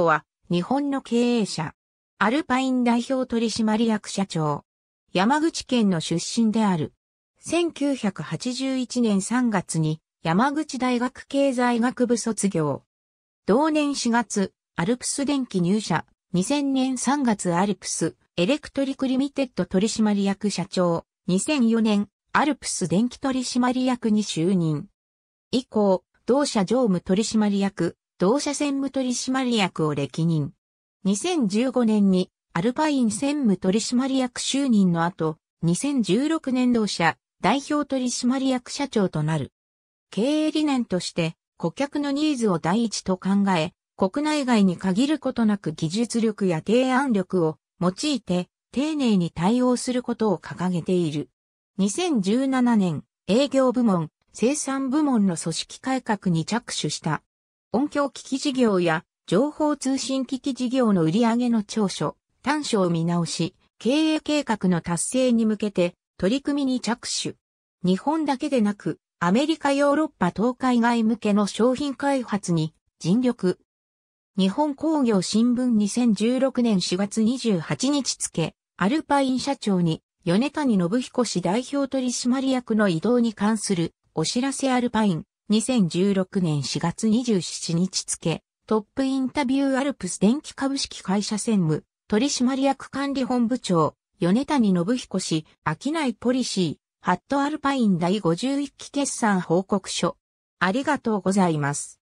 は、日本の経営者。アルパイン代表取締役社長。山口県の出身である。1981年3月に山口大学経済学部卒業。同年4月、アルプス電機入社。2000年3月アルプス、エレクトリックリミテッド取締役社長。2004年、アルプス電気取締役に就任。以降、同社常務取締役、同社専務取締役を歴任。2015年にアルパイン専務取締役就任の後、2016年同社代表取締役社長となる。経営理念として顧客のニーズを第一と考え、国内外に限ることなく技術力や提案力を用いて丁寧に対応することを掲げている。2017年営業部門、生産部門の組織改革に着手した。音響機器事業や情報通信機器事業の売上の長所、短所を見直し、経営計画の達成に向けて取り組みに着手。日本だけでなく、アメリカヨーロッパ東海外向けの商品開発に尽力。日本工業新聞2016年4月28日付、アルパイン社長に、米谷信彦氏代表取締役の移動に関するお知らせアルパイン、2016年4月27日付、トップインタビューアルプス電気株式会社専務、取締役管理本部長、米谷信彦氏、商いポリシー、ハットアルパイン第51期決算報告書。ありがとうございます。